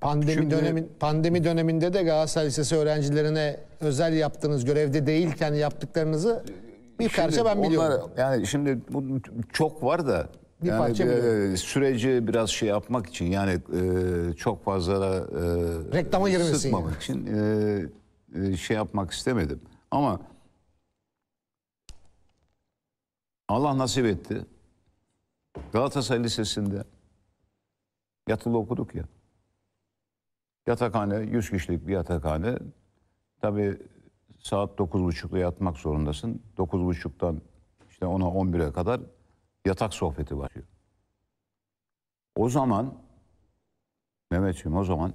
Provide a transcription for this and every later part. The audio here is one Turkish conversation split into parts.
Pandemi Şimdi... dönemin pandemi döneminde de Galatasaray Lisesi öğrencilerine özel yaptığınız görevde değilken yaptıklarınızı bir parça ben biliyorum. Onlar, yani şimdi bu çok var da bir yani parça bir, e, süreci biraz şey yapmak için yani e, çok fazla da e, reklama girmesin. için e, e, şey yapmak istemedim. Ama Allah nasip etti. Galatasaray Lisesi'nde yatılı okuduk ya. Yatakhane 100 kişilik bir yatakhane. Tabii saat 9.30'da yatmak zorundasın. 9.30'dan işte 10'a 11'e kadar yatak sohbeti başlıyor. O zaman Mehmetciğim o zaman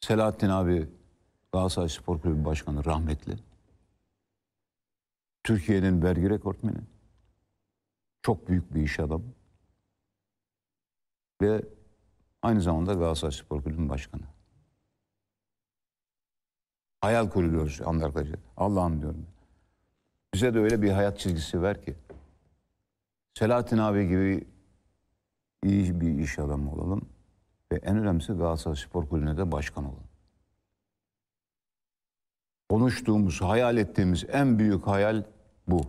Selahattin abi Galatasaray Spor Kulübü Başkanı rahmetli. Türkiye'nin vergi rekortmeni. Çok büyük bir iş adamı. Ve Aynı zamanda Galatasaray Spor Kulübü'nün başkanı. Hayal kuruyoruz anlarkaca. Allah'ım diyorum. Bize de öyle bir hayat çizgisi ver ki. Selahattin abi gibi iyi bir iş adamı olalım. Ve en önemlisi Galatasaray Spor Kulübü'ne de başkan olalım. Konuştuğumuz, hayal ettiğimiz en büyük hayal bu.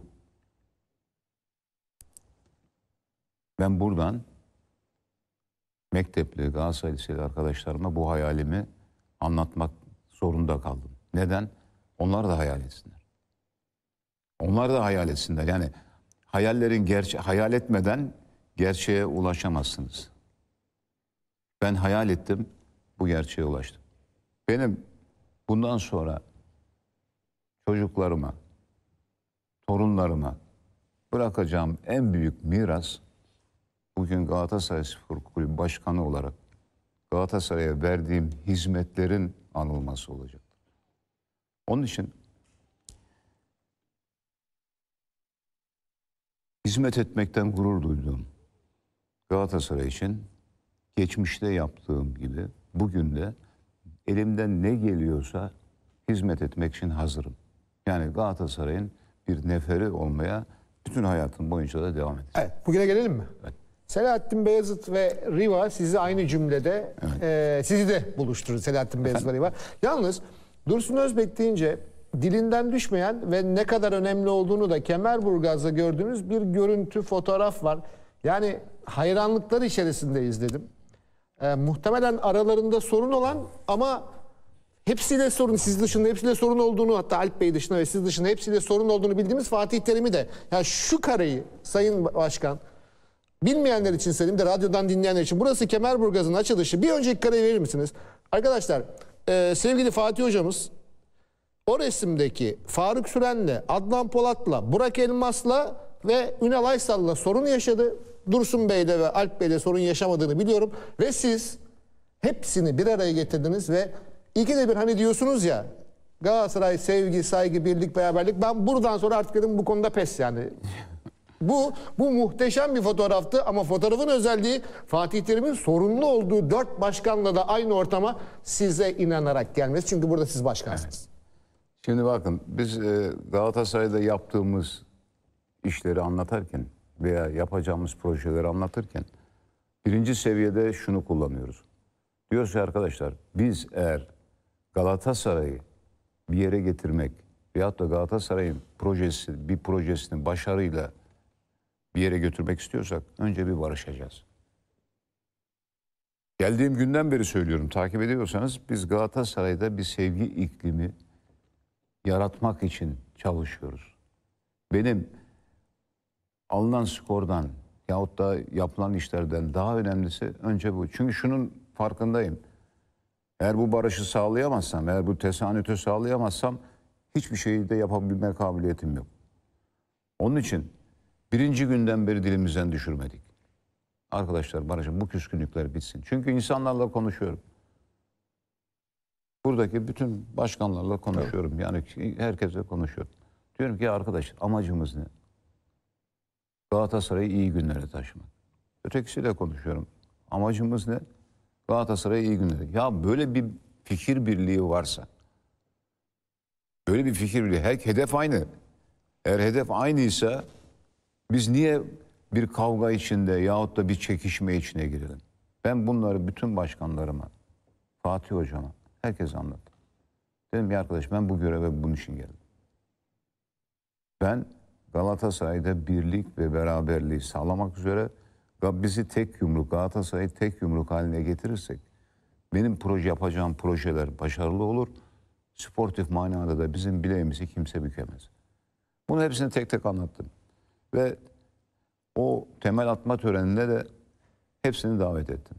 Ben buradan mektepli Galatasaray Liseli arkadaşlarıma bu hayalimi anlatmak zorunda kaldım. Neden? Onlar da hayal etsinler. Onlar da hayal etsinler. Yani hayallerin gerçe hayal etmeden gerçeğe ulaşamazsınız. Ben hayal ettim, bu gerçeğe ulaştım. Benim bundan sonra çocuklarıma, torunlarıma bırakacağım en büyük miras bugün Galatasaray Spor Kulübü Başkanı olarak Galatasaray'a verdiğim hizmetlerin anılması olacak. Onun için hizmet etmekten gurur duyduğum Galatasaray için geçmişte yaptığım gibi bugün de elimden ne geliyorsa hizmet etmek için hazırım. Yani Galatasaray'ın bir neferi olmaya bütün hayatım boyunca da devam edeceğim. Evet, bugüne gelelim mi? Evet. Selahattin Beyazıt ve Riva sizi aynı cümlede evet. e, sizi de buluşturur Selahattin Beyazıt ve Riva. Yalnız Dursun Özbek deyince dilinden düşmeyen ve ne kadar önemli olduğunu da Kemerburgaz'da gördüğünüz bir görüntü fotoğraf var. Yani hayranlıklar içerisinde izledim. E, muhtemelen aralarında sorun olan ama hepsiyle sorun siz dışında hepsiyle sorun olduğunu hatta Alp Bey dışında ve siz dışında hepsiyle sorun olduğunu bildiğimiz Fatih Terim'i de. Yani şu kareyi Sayın Başkan Bilmeyenler için söyleyeyim de radyodan dinleyenler için. Burası Kemerburgaz'ın açılışı. Bir önceki kareyi verir misiniz? Arkadaşlar e, sevgili Fatih hocamız o resimdeki Faruk Süren'le, Adnan Polat'la, Burak Elmas'la ve Ünal Aysal'la sorun yaşadı. Dursun Bey'de ve Alp Bey'de sorun yaşamadığını biliyorum. Ve siz hepsini bir araya getirdiniz ve iki de bir hani diyorsunuz ya Galatasaray sevgi, saygı, birlik, beraberlik. Ben buradan sonra artık dedim bu konuda pes yani. Bu bu muhteşem bir fotoğraftı ama fotoğrafın özelliği Fatih Terim'in sorunlu olduğu dört başkanla da aynı ortama size inanarak gelmesi. Çünkü burada siz başkansınız. Evet. Şimdi bakın biz e, Galatasaray'da yaptığımız işleri anlatırken veya yapacağımız projeleri anlatırken birinci seviyede şunu kullanıyoruz. Diyoruz ki arkadaşlar biz eğer Galatasaray'ı bir yere getirmek veyahut da Galatasaray'ın projesi bir projesinin başarıyla bir yere götürmek istiyorsak önce bir barışacağız. Geldiğim günden beri söylüyorum takip ediyorsanız biz Galatasaray'da bir sevgi iklimi yaratmak için çalışıyoruz. Benim alınan skordan yahut da yapılan işlerden daha önemlisi önce bu. Çünkü şunun farkındayım. Eğer bu barışı sağlayamazsam, eğer bu tesanütü sağlayamazsam hiçbir şeyi de yapabilme kabiliyetim yok. Onun için Birinci günden beri dilimizden düşürmedik. Arkadaşlar barışın bu küskünlükler bitsin. Çünkü insanlarla konuşuyorum. Buradaki bütün başkanlarla konuşuyorum. Yani herkese konuşuyorum. Diyorum ki arkadaş amacımız ne? Galatasaray'ı iyi günlere taşımak. Ötekisiyle konuşuyorum. Amacımız ne? Galatasaray'ı iyi günlere. Ya böyle bir fikir birliği varsa, böyle bir fikir birliği, her hedef aynı. Eğer hedef aynıysa biz niye bir kavga içinde yahut da bir çekişme içine girelim? Ben bunları bütün başkanlarıma, Fatih Hocama, herkese anlattım. Dedim ya arkadaş ben bu göreve bunun için geldim. Ben Galatasaray'da birlik ve beraberliği sağlamak üzere bizi tek yumruk, Galatasaray'ı tek yumruk haline getirirsek benim proje yapacağım projeler başarılı olur. Sportif manada da bizim bileğimizi kimse bükemez. Bunu hepsini tek tek anlattım. Ve o temel atma töreninde de hepsini davet ettim.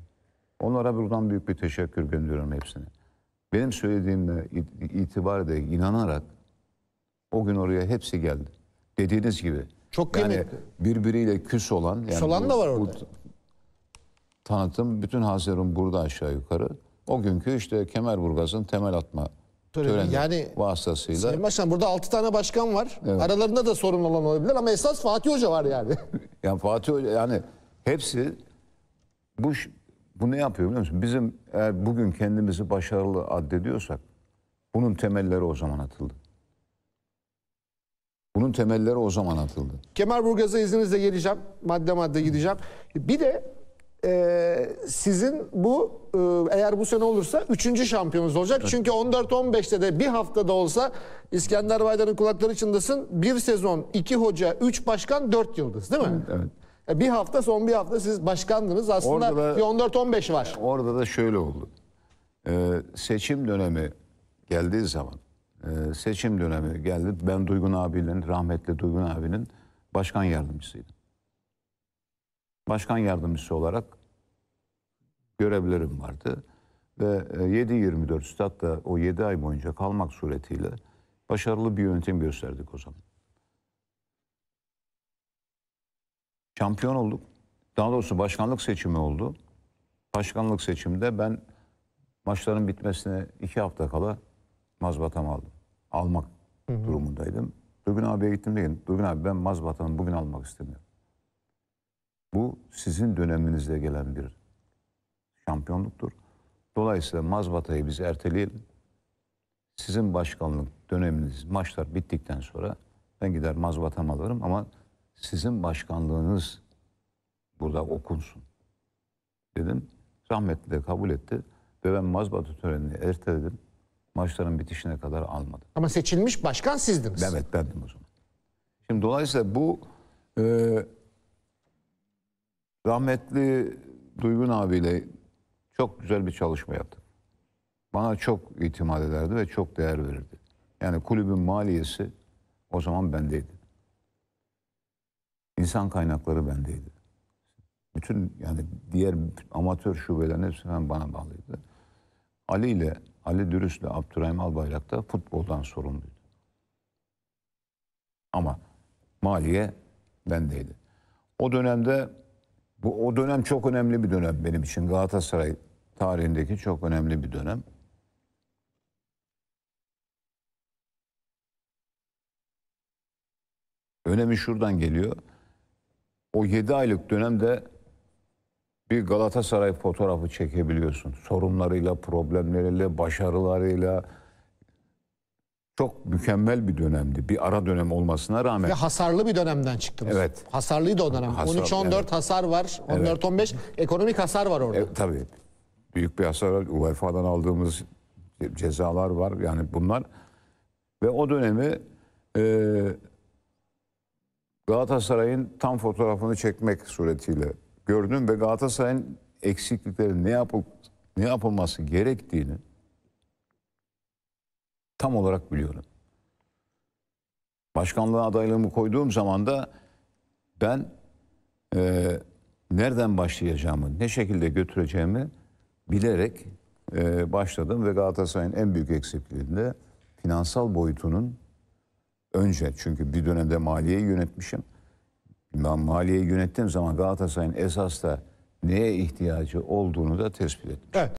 Onlara buradan büyük bir teşekkür gönderiyorum hepsine. Benim söylediğimle itibar da inanarak o gün oraya hepsi geldi. Dediğiniz gibi. Çok yani birbiriyle küs olan. Yani olan bu, da var orada. tanıtım bütün Hazirun burada aşağı yukarı. O günkü işte Kemerburgaz'ın temel atma töreni. yani vasıtasıyla. Sayın Başkan burada 6 tane başkan var. Evet. Aralarında da sorun olan olabilir ama esas Fatih Hoca var yani. yani Fatih Hoca yani hepsi bu bu ne yapıyor biliyor musun? Bizim eğer bugün kendimizi başarılı addediyorsak bunun temelleri o zaman atıldı. Bunun temelleri o zaman atıldı. Kemal Burgaz'a izninizle geleceğim. Madde madde gideceğim. Bir de e, sizin bu e, eğer bu sene olursa üçüncü şampiyonunuz olacak. Evet. Çünkü 14-15'te de bir haftada olsa İskender Baydar'ın kulakları çındasın. Bir sezon, iki hoca, üç başkan, dört yıldız değil mi? Evet. evet. E, bir hafta son bir hafta siz başkandınız. Aslında orada da, bir 14-15 var. E, orada da şöyle oldu. Ee, seçim dönemi geldiği zaman e, seçim dönemi geldi. Ben Duygun abinin, rahmetli Duygun abinin başkan yardımcısıydım başkan yardımcısı olarak görevlerim vardı. Ve 7-24 e, statta o 7 ay boyunca kalmak suretiyle başarılı bir yönetim gösterdik o zaman. Şampiyon olduk. Daha doğrusu başkanlık seçimi oldu. Başkanlık seçimde ben maçların bitmesine iki hafta kala mazbatam aldım. Almak hı hı. durumundaydım. Duygun abiye gittim dedim. Duygun abi ben mazbatamı bugün almak istemiyorum. Bu sizin döneminizde gelen bir şampiyonluktur. Dolayısıyla mazbatayı biz erteleyelim. Sizin başkanlık döneminiz maçlar bittikten sonra ben gider mazbatam alırım ama sizin başkanlığınız burada okunsun dedim. Rahmetli de kabul etti ve ben mazbata törenini erteledim. Maçların bitişine kadar almadım. Ama seçilmiş başkan sizdiniz. Evet bendim o zaman. Şimdi dolayısıyla bu e, Rahmetli Duygun abiyle çok güzel bir çalışma yaptık. Bana çok itimat ederdi ve çok değer verirdi. Yani kulübün maliyesi o zaman bendeydi. İnsan kaynakları bendeydi. Bütün yani diğer amatör şubelerin hepsi ben bana bağlıydı. Ali ile Ali Dürüst ile Abdurrahim Albayrak da futboldan sorumluydu. Ama maliye bendeydi. O dönemde bu o dönem çok önemli bir dönem benim için. Galatasaray tarihindeki çok önemli bir dönem. Önemi şuradan geliyor. O 7 aylık dönemde bir Galatasaray fotoğrafı çekebiliyorsun. Sorunlarıyla, problemleriyle, başarılarıyla, çok mükemmel bir dönemdi. Bir ara dönem olmasına rağmen. Ve hasarlı bir dönemden çıktınız. Evet. Hasarlıydı o dönem. Hasar, 13-14 evet. hasar var. 14-15 evet. ekonomik hasar var orada. Evet, tabii. Büyük bir hasar var. UEFA'dan aldığımız cezalar var. Yani bunlar ve o dönemi e, Galatasaray'ın tam fotoğrafını çekmek suretiyle gördüm ve Galatasaray'ın eksiklikleri ne yapıl, ne yapılması gerektiğini tam olarak biliyorum. Başkanlığa adaylığımı koyduğum zaman da ben e, nereden başlayacağımı, ne şekilde götüreceğimi bilerek e, başladım. Ve Galatasaray'ın en büyük eksikliğinde finansal boyutunun önce çünkü bir dönemde maliyeyi yönetmişim. Ben maliyeyi yönettiğim zaman Galatasaray'ın esas da neye ihtiyacı olduğunu da tespit etmişim. Evet.